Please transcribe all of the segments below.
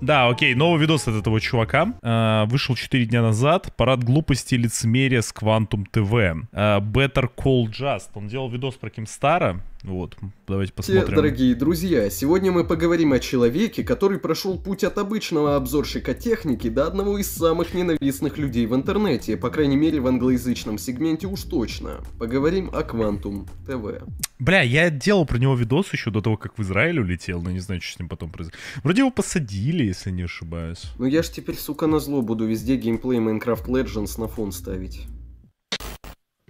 Да, окей, новый видос от этого чувака. Э, вышел 4 дня назад. Парад глупости и лицемерия с Quantum TV. Э, а, Better Call Just. Он делал видос про Ким Стара. Вот, давайте посмотрим. Дорогие друзья, сегодня мы поговорим о человеке, который прошел путь от обычного обзорщика техники до одного из самых ненавистных людей в интернете, по крайней мере в англоязычном сегменте уж точно. Поговорим о Quantum TV. Бля, я делал про него видос еще до того, как в Израиль улетел, но не знаю, что с ним потом произошло. Вроде его посадили, если не ошибаюсь. Ну я ж теперь, сука, на зло буду везде геймплей Minecraft Legends на фон ставить.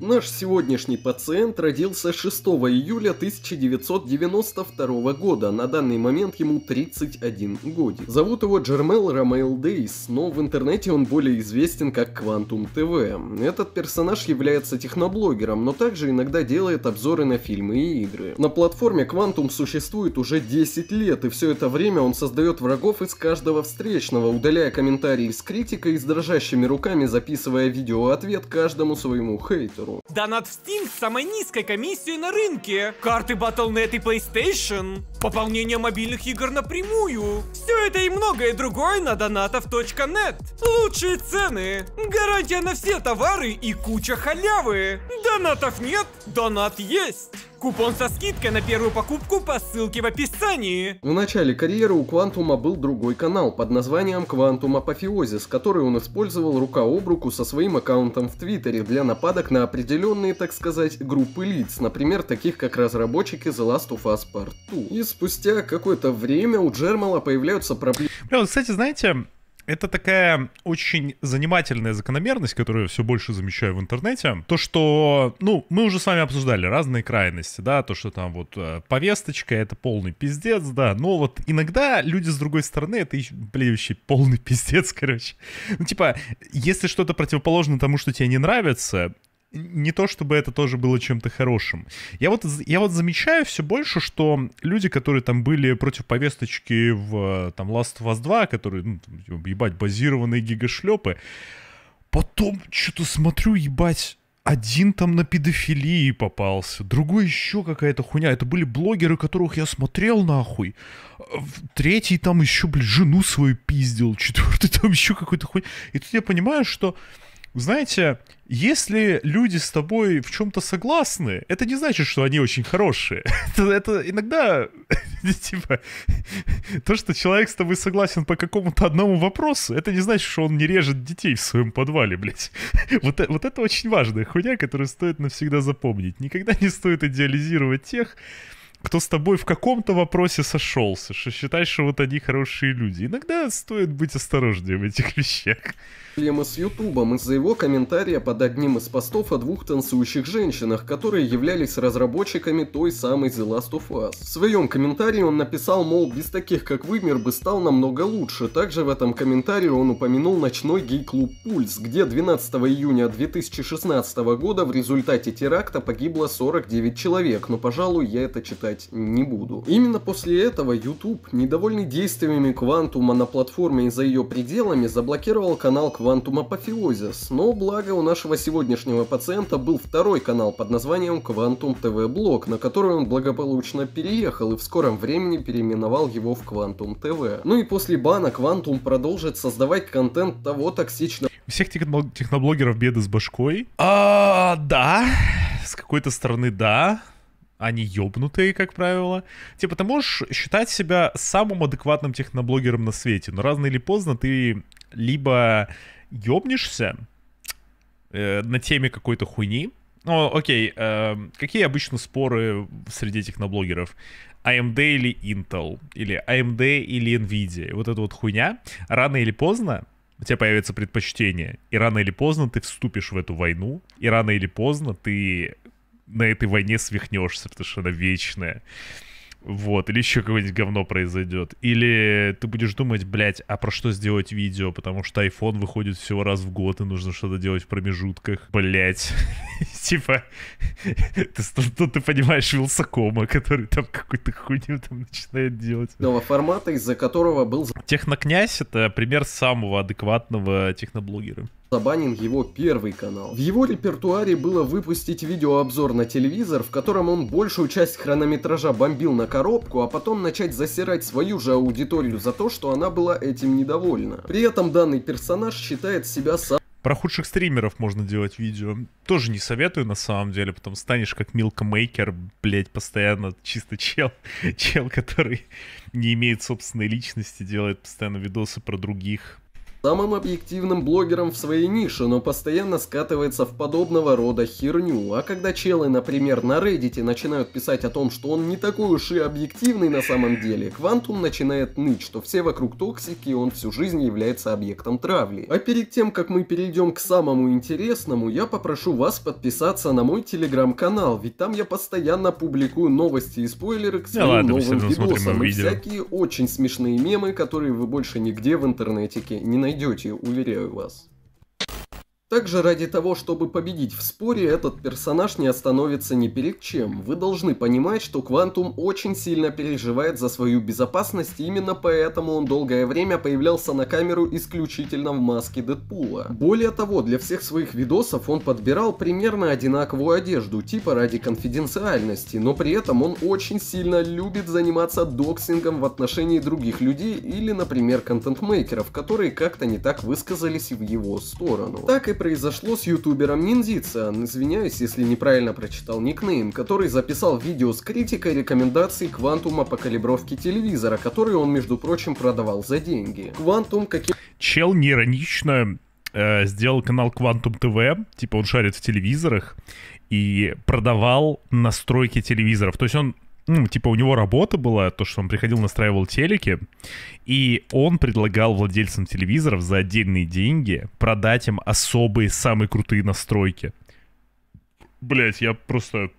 Наш сегодняшний пациент родился 6 июля 1992 года, на данный момент ему 31 год. Зовут его Джермел Ромейл Дейс, но в интернете он более известен как Квантум ТВ. Этот персонаж является техноблогером, но также иногда делает обзоры на фильмы и игры. На платформе Квантум существует уже 10 лет, и все это время он создает врагов из каждого встречного, удаляя комментарии с критикой и с дрожащими руками записывая видеоответ каждому своему хейтеру долларов. Донат в Steam с самой низкой комиссией на рынке. Карты Battle.net и PlayStation. Пополнение мобильных игр напрямую. Все это и многое другое на донатов.нет. Лучшие цены. Гарантия на все товары и куча халявы. Донатов нет, донат есть. Купон со скидкой на первую покупку по ссылке в описании. В начале карьеры у Квантума был другой канал под названием Квантум Апофеозис, который он использовал рука об руку со своим аккаунтом в Твиттере для нападок на определенные, так сказать, группы лиц, например, таких как разработчики The Last of Us Part 2. И спустя какое-то время у Джермала появляются проблемы. Бля, вот, кстати, знаете, это такая очень занимательная закономерность, которую я все больше замечаю в интернете. То, что, ну, мы уже с вами обсуждали разные крайности, да, то, что там вот э, повесточка — это полный пиздец, да, но вот иногда люди с другой стороны — это, блин, вообще полный пиздец, короче. Ну, типа, если что-то противоположно тому, что тебе не нравится, не то чтобы это тоже было чем-то хорошим. Я вот, я вот замечаю все больше, что люди, которые там были против повесточки в там Last of Us 2, которые, ну, там, типа, ебать, базированные гигашлепы, потом что-то смотрю, ебать, один там на педофилии попался, другой еще какая-то хуйня. Это были блогеры, которых я смотрел нахуй. Третий там еще, блин, жену свою пиздил, четвертый там еще какой-то хуйня. И тут я понимаю, что знаете, если люди с тобой в чем-то согласны, это не значит, что они очень хорошие. это, это иногда, типа, то, что человек с тобой согласен по какому-то одному вопросу, это не значит, что он не режет детей в своем подвале, блядь. вот, вот это очень важная хуйня, которую стоит навсегда запомнить. Никогда не стоит идеализировать тех, кто с тобой в каком-то вопросе сошелся, что считаешь, что вот они хорошие люди. Иногда стоит быть осторожнее в этих вещах вышли с Ютубом из-за его комментария под одним из постов о двух танцующих женщинах, которые являлись разработчиками той самой The Last of Us. В своем комментарии он написал, мол, без таких как вы мир бы стал намного лучше. Также в этом комментарии он упомянул ночной гей-клуб «Пульс», где 12 июня 2016 года в результате теракта погибло 49 человек, но, пожалуй, я это читать не буду. Именно после этого YouTube, недовольный действиями Квантума на платформе и за ее пределами, заблокировал канал Квантума Quantum Apotheosis, но благо у нашего сегодняшнего пациента был второй канал под названием Quantum ТВ Blog, на который он благополучно переехал и в скором времени переименовал его в Quantum ТВ. Ну и после бана Quantum продолжит создавать контент того токсичного... У всех техноблогеров беды с башкой? А, да, с какой-то стороны да, они ёбнутые, как правило. Типа, ты можешь считать себя самым адекватным техноблогером на свете, но рано или поздно ты либо ёбнешься э, на теме какой-то хуйни. Ну, окей, э, какие обычно споры среди этих наблогеров? AMD а или Intel, или AMD а или Nvidia, вот эта вот хуйня, рано или поздно у тебя появится предпочтение, и рано или поздно ты вступишь в эту войну, и рано или поздно ты на этой войне свихнешься, потому что она вечная. Вот, или еще какое-нибудь говно произойдет. Или ты будешь думать, блядь, а про что сделать видео, потому что iPhone выходит всего раз в год, и нужно что-то делать в промежутках. Блядь. Типа, тут ну, ты понимаешь Вилсакома, который там какую-то хуйню там начинает делать. Нового формата, из-за которого был... Технокнязь — это пример самого адекватного техноблогера забанен его первый канал. В его репертуаре было выпустить видеообзор на телевизор, в котором он большую часть хронометража бомбил на коробку, а потом начать засирать свою же аудиторию за то, что она была этим недовольна. При этом данный персонаж считает себя сам про худших стримеров можно делать видео. Тоже не советую, на самом деле. Потом станешь как милкомейкер, блядь, постоянно чисто чел. Чел, который не имеет собственной личности, делает постоянно видосы про других самым объективным блогером в своей нише, но постоянно скатывается в подобного рода херню. А когда челы, например, на Reddit начинают писать о том, что он не такой уж и объективный на самом деле, Квантум начинает ныть, что все вокруг токсики и он всю жизнь является объектом травли. А перед тем, как мы перейдем к самому интересному, я попрошу вас подписаться на мой телеграм-канал, ведь там я постоянно публикую новости и спойлеры к своим да ладно, новым видосам и всякие очень смешные мемы, которые вы больше нигде в интернете не найдете найдете, уверяю вас. Также ради того, чтобы победить в споре, этот персонаж не остановится ни перед чем. Вы должны понимать, что Квантум очень сильно переживает за свою безопасность, именно поэтому он долгое время появлялся на камеру исключительно в маске Дэдпула. Более того, для всех своих видосов он подбирал примерно одинаковую одежду, типа ради конфиденциальности, но при этом он очень сильно любит заниматься доксингом в отношении других людей или, например, контент-мейкеров, которые как-то не так высказались в его сторону. Так и произошло с ютубером Ниндзица, извиняюсь, если неправильно прочитал никнейм, который записал видео с критикой рекомендаций Квантума по калибровке телевизора, который он, между прочим, продавал за деньги. Квантум каким... Чел неиронично э, сделал канал Квантум ТВ, типа он шарит в телевизорах, и продавал настройки телевизоров. То есть он ну, типа, у него работа была, то, что он приходил, настраивал телеки, и он предлагал владельцам телевизоров за отдельные деньги продать им особые, самые крутые настройки. Блять, я просто...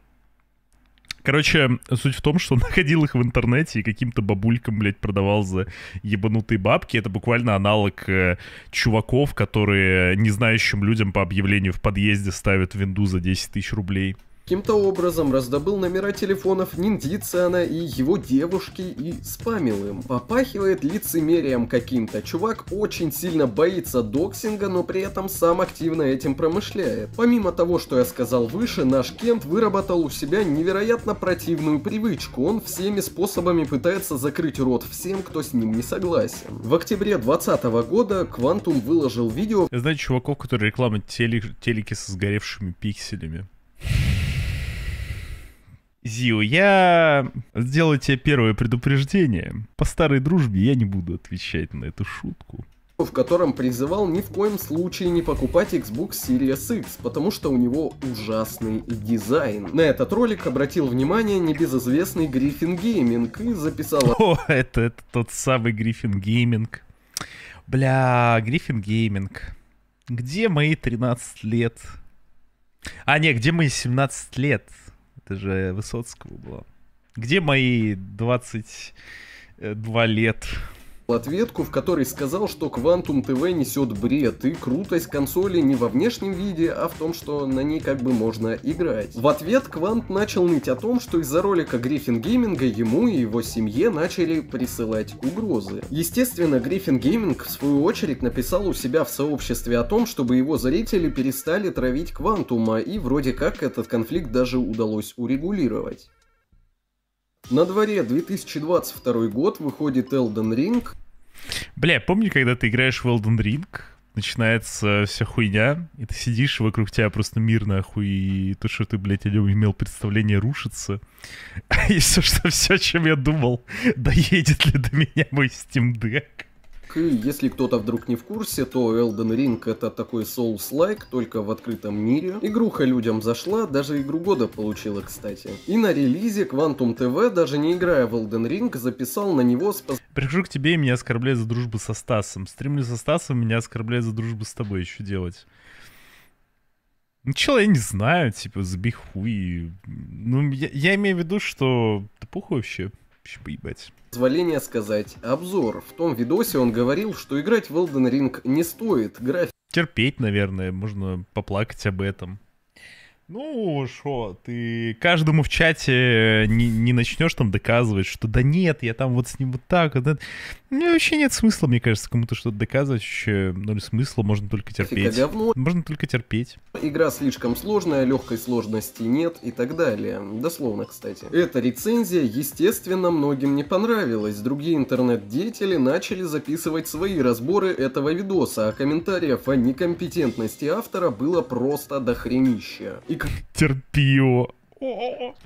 Короче, суть в том, что он находил их в интернете и каким-то бабулькам, блядь, продавал за ебанутые бабки. Это буквально аналог э, чуваков, которые незнающим людям по объявлению в подъезде ставят винду за 10 тысяч рублей каким-то образом раздобыл номера телефонов Ниндициана и его девушки и спамил им. Попахивает лицемерием каким-то. Чувак очень сильно боится доксинга, но при этом сам активно этим промышляет. Помимо того, что я сказал выше, наш Кент выработал у себя невероятно противную привычку. Он всеми способами пытается закрыть рот всем, кто с ним не согласен. В октябре 2020 года Квантум выложил видео... Я знаю чуваков, которые рекламы телек телеки со сгоревшими пикселями. Зил, я сделаю тебе первое предупреждение. По старой дружбе я не буду отвечать на эту шутку в котором призывал ни в коем случае не покупать Xbox Series X, потому что у него ужасный дизайн. На этот ролик обратил внимание небезызвестный Гриффин Гейминг и записал... О, это, это тот самый Гриффин Гейминг. Бля, Гриффин Гейминг. Где мои 13 лет? А, не, где мои 17 лет? это же Высоцкого было. Где мои 22 э, лет? ответку, в которой сказал, что Quantum TV несет бред, и крутость консоли не во внешнем виде, а в том, что на ней как бы можно играть. В ответ Квант начал ныть о том, что из-за ролика Гриффин Гейминга ему и его семье начали присылать угрозы. Естественно, Гриффин Гейминг в свою очередь написал у себя в сообществе о том, чтобы его зрители перестали травить Квантума, и вроде как этот конфликт даже удалось урегулировать. На дворе 2022 год выходит Elden Ring. Бля, помни, когда ты играешь в Elden Ring, начинается вся хуйня, и ты сидишь, вокруг тебя просто мир нахуй, и то, что ты, блядь, о нем имел представление, рушится. И все, что все, чем я думал, доедет ли до меня мой Steam Deck. И если кто-то вдруг не в курсе, то Elden Ring это такой Souls-like, только в открытом мире. Игруха людям зашла, даже игру года получила, кстати. И на релизе Quantum TV, даже не играя в Elden Ring, записал на него спас... Прихожу к тебе и меня оскорбляют за дружбу со Стасом. Стримлю со Стасом, меня оскорбляют за дружбу с тобой еще делать. Ничего ну, я не знаю, типа, забихуй. Ну, я, я имею в виду, что... Да похуй вообще. Поебать. Позволение сказать обзор. В том видосе он говорил, что играть в Elden Ring не стоит. График... Терпеть, наверное, можно поплакать об этом. Ну, что, ты каждому в чате э, не, не начнешь там доказывать, что да нет, я там вот с ним вот так, вот это. Мне вообще нет смысла, мне кажется, кому-то что-то доказывать. Вообще ноль ну, смысла, можно только терпеть. Говно. Можно только терпеть. Игра слишком сложная, легкой сложности нет и так далее. Дословно, кстати. Эта рецензия, естественно, многим не понравилась. Другие интернет-деятели начали записывать свои разборы этого видоса, а комментариев о некомпетентности автора было просто дохренища. И... Терпи его.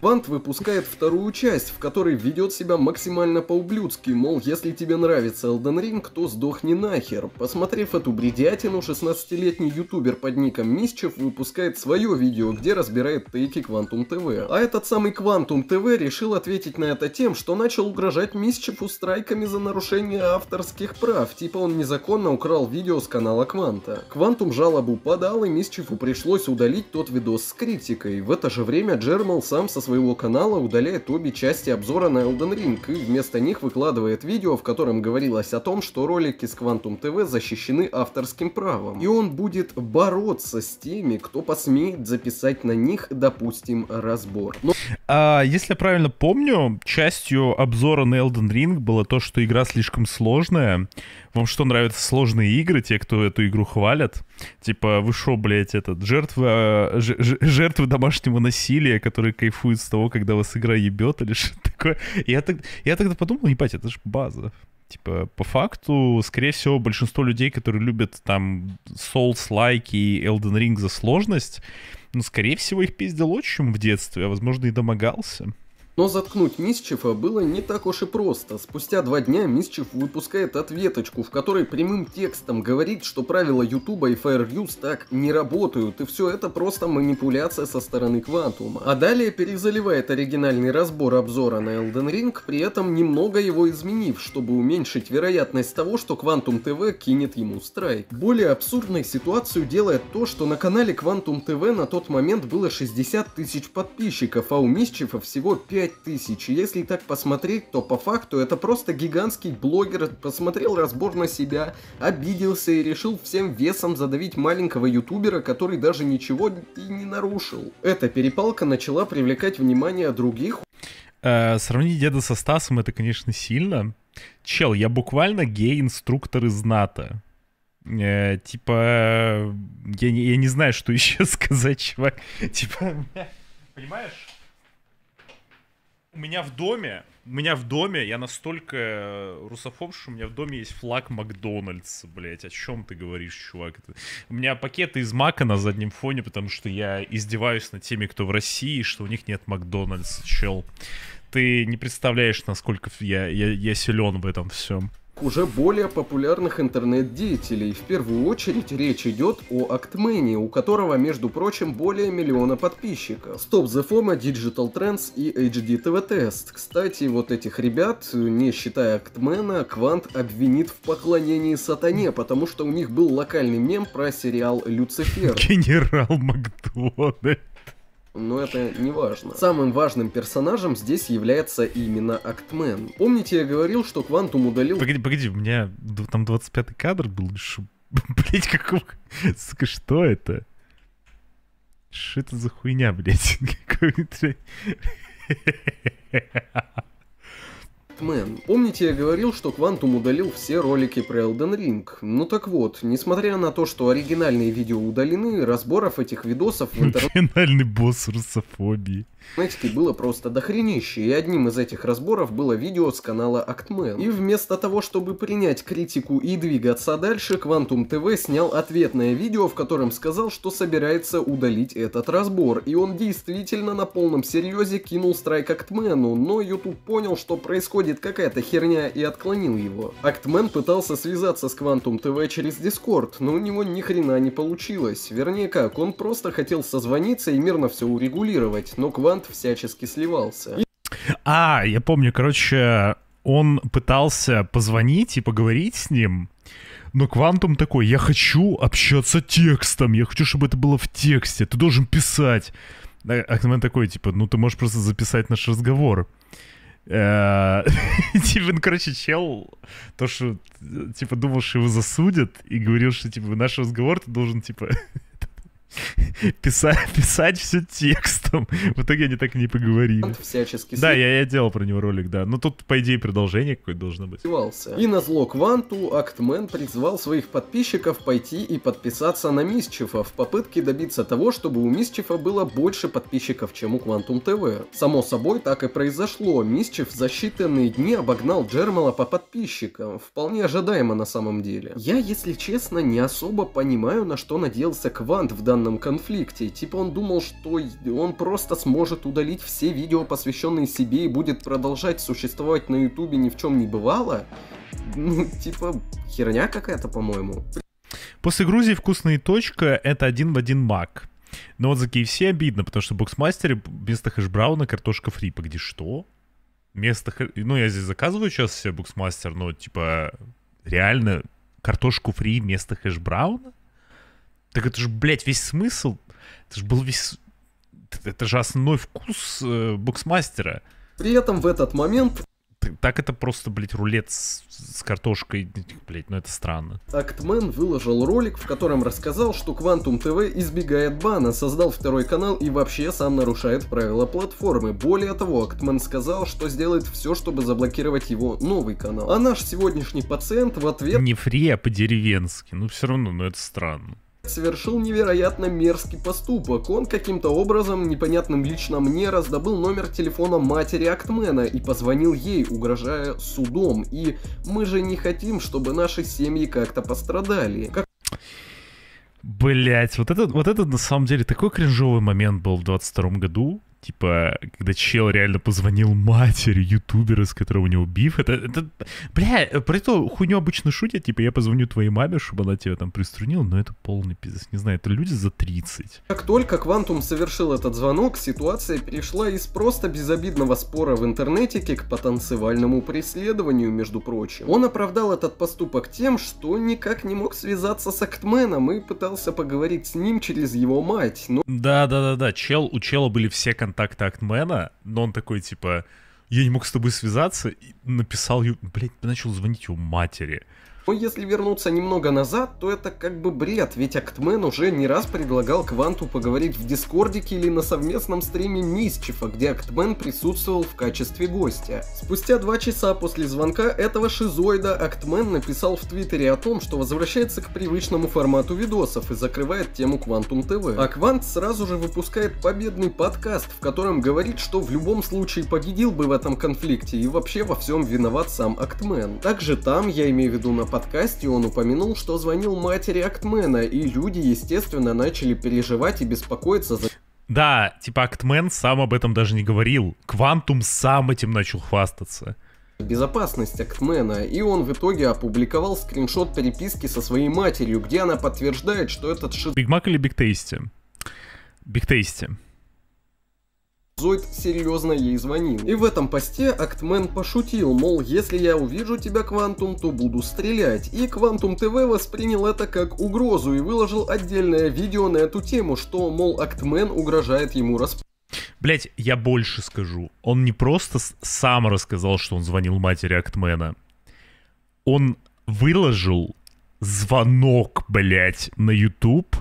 Вант выпускает вторую часть, в которой ведет себя максимально по-ублюдски, мол, если тебе нравится Elden Ring, то сдохни нахер. Посмотрев эту бредятину, 16-летний ютубер под ником Мисчев выпускает свое видео, где разбирает тейки Quantum TV. А этот самый Quantum TV решил ответить на это тем, что начал угрожать Мисчеву страйками за нарушение авторских прав, типа он незаконно украл видео с канала Кванта. Квантум жалобу подал, и Мисчеву пришлось удалить тот видос с критикой. В это же время Джер Термал сам со своего канала удаляет обе части обзора на Elden Ring и вместо них выкладывает видео, в котором говорилось о том, что ролики с Quantum TV защищены авторским правом. И он будет бороться с теми, кто посмеет записать на них, допустим, разбор. Но... А, если я правильно помню, частью обзора на Elden Ring было то, что игра слишком сложная, вам что, нравятся сложные игры, те, кто эту игру хвалят? Типа, вы шо, блядь, этот, жертва, ж, жертвы домашнего насилия, которые кайфуют с того, когда вас игра ебет или что такое. Я, так, я тогда подумал, ебать, это же база. Типа, по факту, скорее всего, большинство людей, которые любят там Souls-like и Elden Ring за сложность, ну, скорее всего, их пиздил отчим в детстве, а, возможно, и домогался. Но заткнуть Мисчифа было не так уж и просто. Спустя два дня Мисчиф выпускает ответочку, в которой прямым текстом говорит, что правила Ютуба и Fair Use так не работают, и все это просто манипуляция со стороны Квантума. А далее перезаливает оригинальный разбор обзора на Elden Ring, при этом немного его изменив, чтобы уменьшить вероятность того, что Квантум ТВ кинет ему страйк. Более абсурдной ситуацию делает то, что на канале Квантум ТВ на тот момент было 60 тысяч подписчиков, а у Мисчифа всего 5 5000. Если так посмотреть, то по факту это просто гигантский блогер посмотрел разбор на себя, обиделся и решил всем весом задавить маленького ютубера, который даже ничего и не нарушил. Эта перепалка начала привлекать внимание других. Э, сравнить деда со Стасом это, конечно, сильно. Чел, я буквально гей-инструктор из НАТО. Э, типа, я не, я не знаю, что еще сказать, чувак. Типа, понимаешь? у меня в доме, у меня в доме, я настолько э, русофоб, что у меня в доме есть флаг Макдональдс, блять, о чем ты говоришь, чувак? Это... У меня пакеты из Мака на заднем фоне, потому что я издеваюсь над теми, кто в России, что у них нет Макдональдс чел. Ты не представляешь, насколько я, я, я силен в этом всем уже более популярных интернет-деятелей. В первую очередь речь идет о Актмене, у которого, между прочим, более миллиона подписчиков. Стоп the FOMO, Digital Trends и HD TV Test. Кстати, вот этих ребят, не считая Актмена, Квант обвинит в поклонении сатане, потому что у них был локальный мем про сериал «Люцифер». Генерал Макдональд но это не важно. Самым важным персонажем здесь является именно Актмен. Помните, я говорил, что Квантум удалил... Погоди, погоди, у меня там 25-й кадр был, блять, какого... Сука, что это? Что это за хуйня, блядь? Мэн, помните, я говорил, что Квантум удалил все ролики про Elden Ring? Ну так вот, несмотря на то, что оригинальные видео удалены, разборов этих видосов в интернете... Оригинальный босс русофобии. Знаете, было просто дохренище, и одним из этих разборов было видео с канала Актмен. И вместо того, чтобы принять критику и двигаться дальше, Квантум ТВ снял ответное видео, в котором сказал, что собирается удалить этот разбор. И он действительно на полном серьезе кинул страйк Актмену, но YouTube понял, что происходит происходит какая-то херня и отклонил его. Актмен пытался связаться с Квантум ТВ через Discord, но у него ни хрена не получилось. Вернее как, он просто хотел созвониться и мирно все урегулировать, но Квант всячески сливался. А, я помню, короче, он пытался позвонить и поговорить с ним, но Квантум такой, я хочу общаться текстом, я хочу, чтобы это было в тексте, ты должен писать. Э, Актмен такой, типа, ну ты можешь просто записать наш разговор. Типа, ну, короче, чел, то, что, э, типа, думал, что его засудят, и говорил, что, типа, наш разговор ты должен, типа, писать, писать все текстом. В итоге они так и не поговорили. Всячески да, я, я делал про него ролик, да. Но ну, тут, по идее, продолжение какое-то должно быть. И на зло Кванту Актмен призвал своих подписчиков пойти и подписаться на Мисчифа в попытке добиться того, чтобы у Мисчифа было больше подписчиков, чем у Квантум ТВ. Само собой, так и произошло. Мисчиф за считанные дни обогнал Джермала по подписчикам. Вполне ожидаемо на самом деле. Я, если честно, не особо понимаю, на что надеялся Квант в данном постоянном конфликте. Типа он думал, что он просто сможет удалить все видео, посвященные себе, и будет продолжать существовать на ютубе ни в чем не бывало. Ну, типа, херня какая-то, по-моему. После Грузии вкусные точка — это один в один мак. Но вот за KFC обидно, потому что в боксмастере вместо хэшбрауна картошка фри. Погоди, что? Место, Ну, я здесь заказываю сейчас себе Буксмастер, но, типа, реально картошку фри вместо хэшбрауна? Так это же, блядь, весь смысл. Это же был весь... Это же основной вкус э, боксмастера. При этом в этот момент... Так это просто, блядь, рулет с, с картошкой, блядь, ну это странно. Актмен выложил ролик, в котором рассказал, что Quantum TV избегает бана, создал второй канал и вообще сам нарушает правила платформы. Более того, Актмен сказал, что сделает все, чтобы заблокировать его новый канал. А наш сегодняшний пациент в ответ... Не фри, а по-деревенски. Ну все равно, но ну, это странно совершил невероятно мерзкий поступок. Он каким-то образом, непонятным лично мне, раздобыл номер телефона матери Актмена и позвонил ей, угрожая судом. И мы же не хотим, чтобы наши семьи как-то пострадали. Как Блять, вот этот, вот этот на самом деле такой кринжовый момент был в 22 году, типа, когда чел реально позвонил матери ютубера, с которого у него биф, это, это бля, про эту хуйню обычно шутят, типа, я позвоню твоей маме, чтобы она тебя там приструнила, но это полный пиздец, не знаю, это люди за 30. Как только Квантум совершил этот звонок, ситуация перешла из просто безобидного спора в интернетике к потанцевальному преследованию, между прочим. Он оправдал этот поступок тем, что никак не мог связаться с Актменом и пытался поговорить с ним через его мать, но... Да-да-да-да, чел, у чела были все контакты контакта Актмена, но он такой, типа, я не мог с тобой связаться, и написал, блядь, начал звонить его матери. Но если вернуться немного назад, то это как бы бред, ведь Актмен уже не раз предлагал Кванту поговорить в Дискордике или на совместном стриме Мисчифа, где Актмен присутствовал в качестве гостя. Спустя два часа после звонка этого шизоида Актмен написал в Твиттере о том, что возвращается к привычному формату видосов и закрывает тему Квантум ТВ. А Квант сразу же выпускает победный подкаст, в котором говорит, что в любом случае победил бы в этом конфликте и вообще во всем виноват сам Актмен. Также там, я имею в виду на подкасте он упомянул, что звонил матери Актмена, и люди, естественно, начали переживать и беспокоиться за... Да, типа Актмен сам об этом даже не говорил. Квантум сам этим начал хвастаться. Безопасность Актмена, и он в итоге опубликовал скриншот переписки со своей матерью, где она подтверждает, что этот шит... Бигмак Мак или Биг Тейсти? Биг Тейсти. Зойд серьезно ей звонил. И в этом посте Актмен пошутил, мол, если я увижу тебя, Квантум, то буду стрелять. И Квантум ТВ воспринял это как угрозу и выложил отдельное видео на эту тему, что, мол, Актмен угрожает ему расп... Блять, я больше скажу. Он не просто сам рассказал, что он звонил матери Актмена. Он выложил звонок, блять, на YouTube,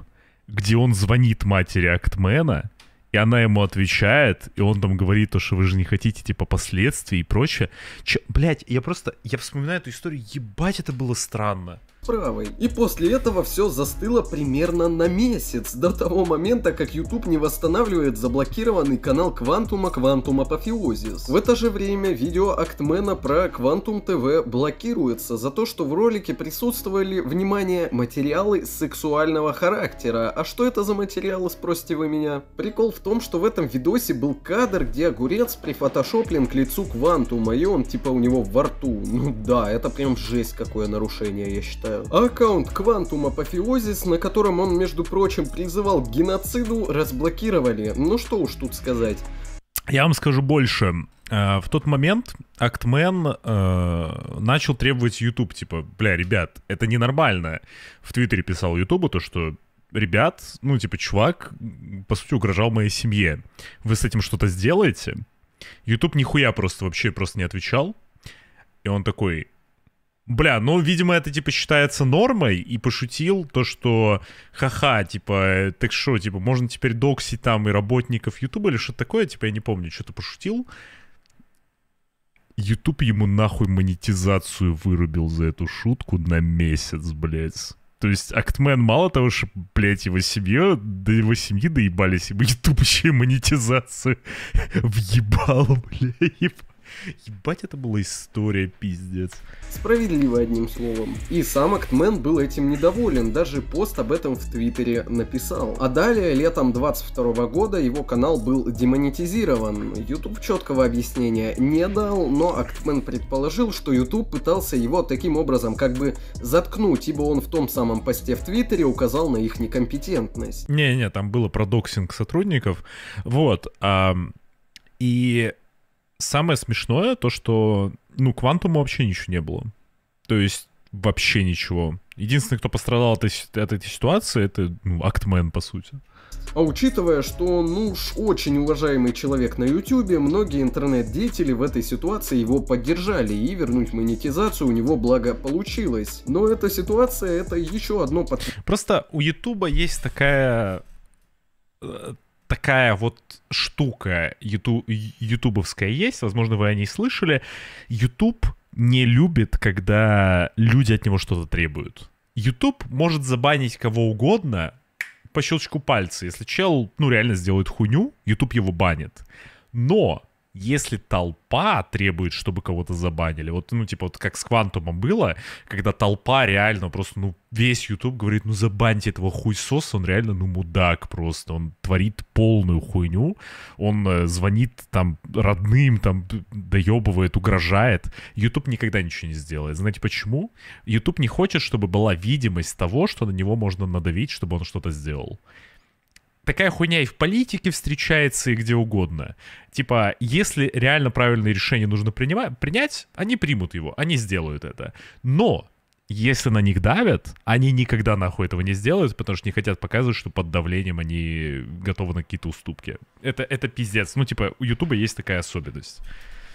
где он звонит матери Актмена и она ему отвечает, и он там говорит то, что вы же не хотите, типа, последствий и прочее. Че, блять, я просто, я вспоминаю эту историю, ебать, это было странно правой. И после этого все застыло примерно на месяц, до того момента, как YouTube не восстанавливает заблокированный канал Квантума Квантум Апофеозис. В это же время видео Актмена про Квантум ТВ блокируется за то, что в ролике присутствовали, внимание, материалы сексуального характера. А что это за материалы, спросите вы меня? Прикол в том, что в этом видосе был кадр, где огурец прифотошоплен к лицу Квантума, и он типа у него во рту. Ну да, это прям жесть какое нарушение, я считаю. Китая. Аккаунт Quantum Apotheosis, на котором он, между прочим, призывал к геноциду, разблокировали. Ну что уж тут сказать. Я вам скажу больше. Э, в тот момент Актмен э, начал требовать YouTube, типа, бля, ребят, это ненормально. В Твиттере писал Ютубу то, что ребят, ну, типа, чувак, по сути, угрожал моей семье. Вы с этим что-то сделаете? Ютуб нихуя просто вообще просто не отвечал. И он такой, Бля, ну, видимо, это, типа, считается нормой, и пошутил то, что ха-ха, типа, так что, типа, можно теперь доксить там и работников Ютуба или что-то такое, типа, я не помню, что-то пошутил. Ютуб ему нахуй монетизацию вырубил за эту шутку на месяц, блядь. То есть Актмен мало того, что, блядь, его семья, до его семьи доебались, ему Ютуб еще и монетизацию въебал, блядь. Ебать, это была история, пиздец. Справедливо, одним словом. И сам Актмен был этим недоволен, даже пост об этом в Твиттере написал. А далее, летом 22 года, его канал был демонетизирован. YouTube четкого объяснения не дал, но Актмен предположил, что YouTube пытался его таким образом как бы заткнуть, ибо он в том самом посте в Твиттере указал на их некомпетентность. Не-не, там было про доксинг сотрудников. Вот. А... И самое смешное то, что, ну, Квантума вообще ничего не было. То есть вообще ничего. Единственный, кто пострадал от, от этой ситуации, это ну, Актмен, по сути. А учитывая, что он ну, уж очень уважаемый человек на ютубе многие интернет-деятели в этой ситуации его поддержали, и вернуть монетизацию у него благо получилось. Но эта ситуация — это еще одно... Под... Просто у ютуба есть такая э, такая вот штука ютубовская есть, возможно, вы о ней слышали. Ютуб не любит, когда люди от него что-то требуют. Ютуб может забанить кого угодно по щелчку пальца. Если чел, ну, реально сделает хуйню, Ютуб его банит. Но если толпа требует, чтобы кого-то забанили, вот, ну, типа, вот как с Квантумом было, когда толпа реально просто, ну, весь YouTube говорит, ну, забаньте этого хуйсоса, он реально, ну, мудак просто, он творит полную хуйню, он э, звонит там родным, там, доебывает, угрожает. YouTube никогда ничего не сделает. Знаете почему? YouTube не хочет, чтобы была видимость того, что на него можно надавить, чтобы он что-то сделал такая хуйня и в политике встречается, и где угодно. Типа, если реально правильные решения нужно принимать, принять, они примут его, они сделают это. Но если на них давят, они никогда нахуй этого не сделают, потому что не хотят показывать, что под давлением они готовы на какие-то уступки. Это, это пиздец. Ну, типа, у Ютуба есть такая особенность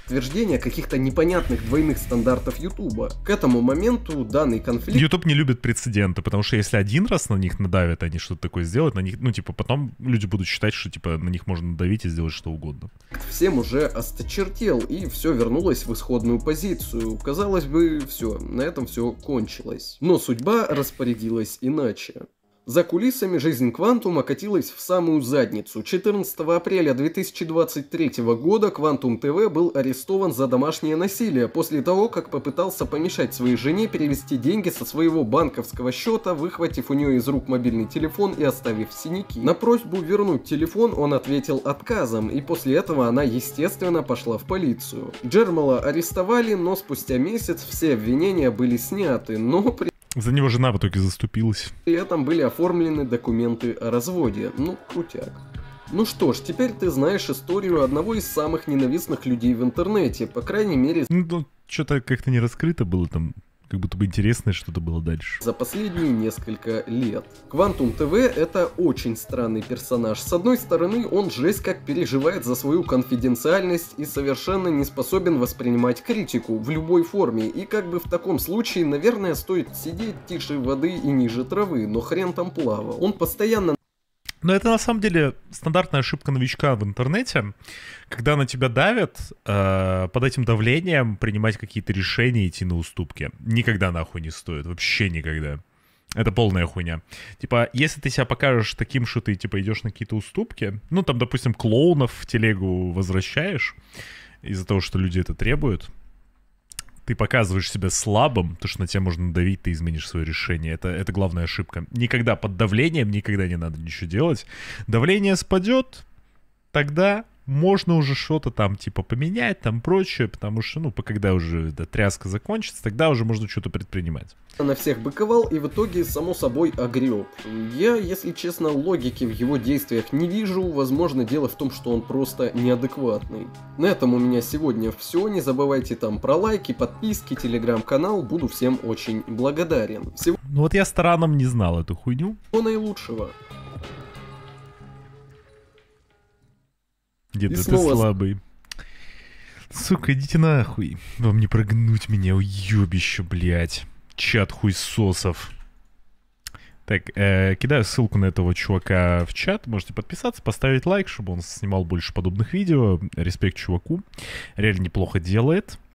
подтверждение каких-то непонятных двойных стандартов Ютуба. К этому моменту данный конфликт... Ютуб не любит прецеденты, потому что если один раз на них надавят, они что-то такое сделают, на них, ну, типа, потом люди будут считать, что, типа, на них можно надавить и сделать что угодно. Всем уже осточертел, и все вернулось в исходную позицию. Казалось бы, все, на этом все кончилось. Но судьба распорядилась иначе. За кулисами жизнь Квантума катилась в самую задницу. 14 апреля 2023 года Квантум ТВ был арестован за домашнее насилие после того, как попытался помешать своей жене перевести деньги со своего банковского счета, выхватив у нее из рук мобильный телефон и оставив синяки. На просьбу вернуть телефон он ответил отказом, и после этого она, естественно, пошла в полицию. Джермала арестовали, но спустя месяц все обвинения были сняты, но при за него жена в итоге заступилась. Летом были оформлены документы о разводе. Ну, крутяк. Ну что ж, теперь ты знаешь историю одного из самых ненавистных людей в интернете, по крайней мере... Ну, что-то как-то не раскрыто было там как будто бы интересное что-то было дальше. За последние несколько лет. Квантум ТВ — это очень странный персонаж. С одной стороны, он жесть как переживает за свою конфиденциальность и совершенно не способен воспринимать критику в любой форме. И как бы в таком случае, наверное, стоит сидеть тише воды и ниже травы, но хрен там плавал. Он постоянно но это на самом деле стандартная ошибка новичка в интернете, когда на тебя давят, э, под этим давлением принимать какие-то решения, идти на уступки. Никогда нахуй не стоит, вообще никогда. Это полная хуйня. Типа, если ты себя покажешь таким, что ты, типа, идешь на какие-то уступки, ну, там, допустим, клоунов в телегу возвращаешь из-за того, что люди это требуют, ты показываешь себя слабым, то, что на тебя можно давить, ты изменишь свое решение. Это, это главная ошибка. Никогда под давлением никогда не надо ничего делать. Давление спадет, тогда можно уже что-то там, типа, поменять, там прочее, потому что, ну, когда уже эта тряска закончится, тогда уже можно что-то предпринимать. На всех быковал и в итоге, само собой, огреб. Я, если честно, логики в его действиях не вижу, возможно, дело в том, что он просто неадекватный. На этом у меня сегодня все, не забывайте там про лайки, подписки, телеграм-канал, буду всем очень благодарен. Всего... Ну вот я с тараном не знал эту хуйню. Всего наилучшего. Деда, ты снова... слабый. Сука, идите нахуй. Вам не прогнуть меня, уебище, блядь. Чат хуй сосов. Так, э, кидаю ссылку на этого чувака в чат. Можете подписаться, поставить лайк, чтобы он снимал больше подобных видео. Респект чуваку. Реально неплохо делает.